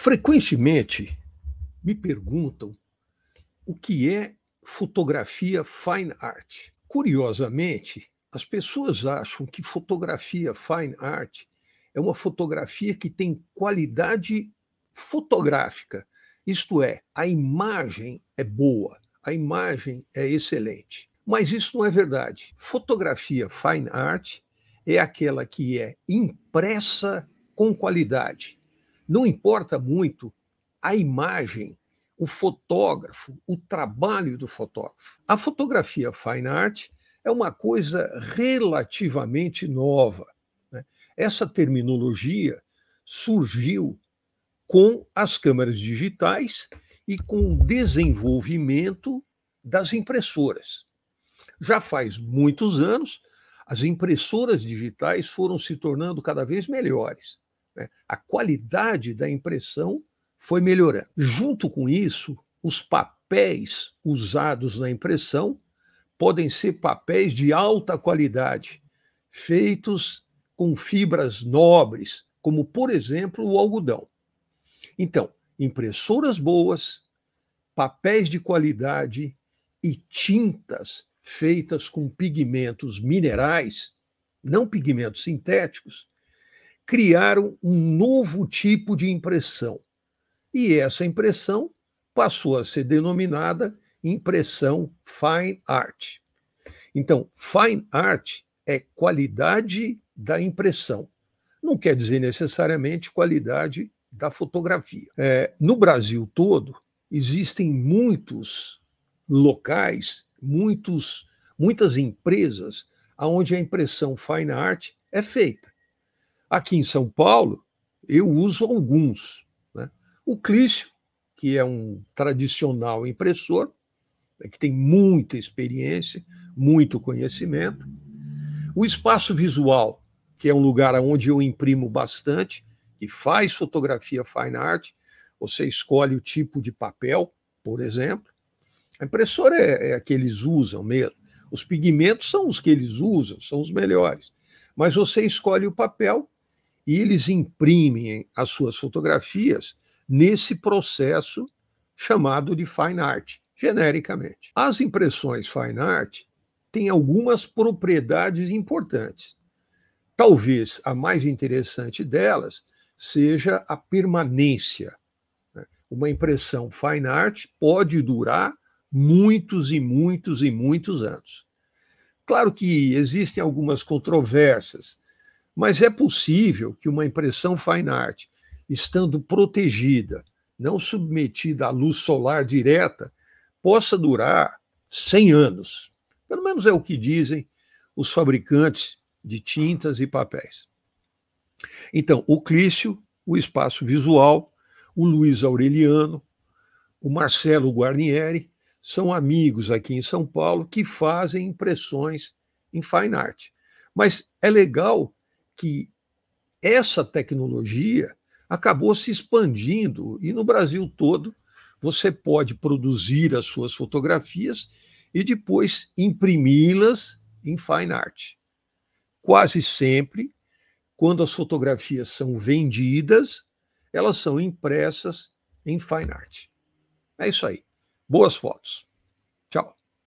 Frequentemente me perguntam o que é fotografia fine art. Curiosamente, as pessoas acham que fotografia fine art é uma fotografia que tem qualidade fotográfica, isto é, a imagem é boa, a imagem é excelente. Mas isso não é verdade. Fotografia fine art é aquela que é impressa com qualidade não importa muito a imagem, o fotógrafo, o trabalho do fotógrafo. A fotografia fine art é uma coisa relativamente nova. Né? Essa terminologia surgiu com as câmeras digitais e com o desenvolvimento das impressoras. Já faz muitos anos, as impressoras digitais foram se tornando cada vez melhores. Né? A qualidade da impressão foi melhorando. Junto com isso, os papéis usados na impressão podem ser papéis de alta qualidade, feitos com fibras nobres, como, por exemplo, o algodão. Então, impressoras boas, papéis de qualidade e tintas feitas com pigmentos minerais, não pigmentos sintéticos, criaram um novo tipo de impressão. E essa impressão passou a ser denominada impressão fine art. Então, fine art é qualidade da impressão. Não quer dizer necessariamente qualidade da fotografia. É, no Brasil todo, existem muitos locais, muitos, muitas empresas onde a impressão fine art é feita. Aqui em São Paulo, eu uso alguns. Né? O Clício, que é um tradicional impressor, né, que tem muita experiência, muito conhecimento. O espaço visual, que é um lugar onde eu imprimo bastante, que faz fotografia fine art. Você escolhe o tipo de papel, por exemplo. A impressora é, é a que eles usam mesmo. Os pigmentos são os que eles usam, são os melhores. Mas você escolhe o papel e eles imprimem as suas fotografias nesse processo chamado de fine art, genericamente. As impressões fine art têm algumas propriedades importantes. Talvez a mais interessante delas seja a permanência. Né? Uma impressão fine art pode durar muitos e muitos e muitos anos. Claro que existem algumas controvérsias mas é possível que uma impressão fine art, estando protegida, não submetida à luz solar direta, possa durar 100 anos. Pelo menos é o que dizem os fabricantes de tintas e papéis. Então, o Clício, o Espaço Visual, o Luiz Aureliano, o Marcelo Guarnieri são amigos aqui em São Paulo que fazem impressões em fine art. Mas é legal que essa tecnologia acabou se expandindo e no Brasil todo você pode produzir as suas fotografias e depois imprimi-las em fine art. Quase sempre, quando as fotografias são vendidas, elas são impressas em fine art. É isso aí. Boas fotos.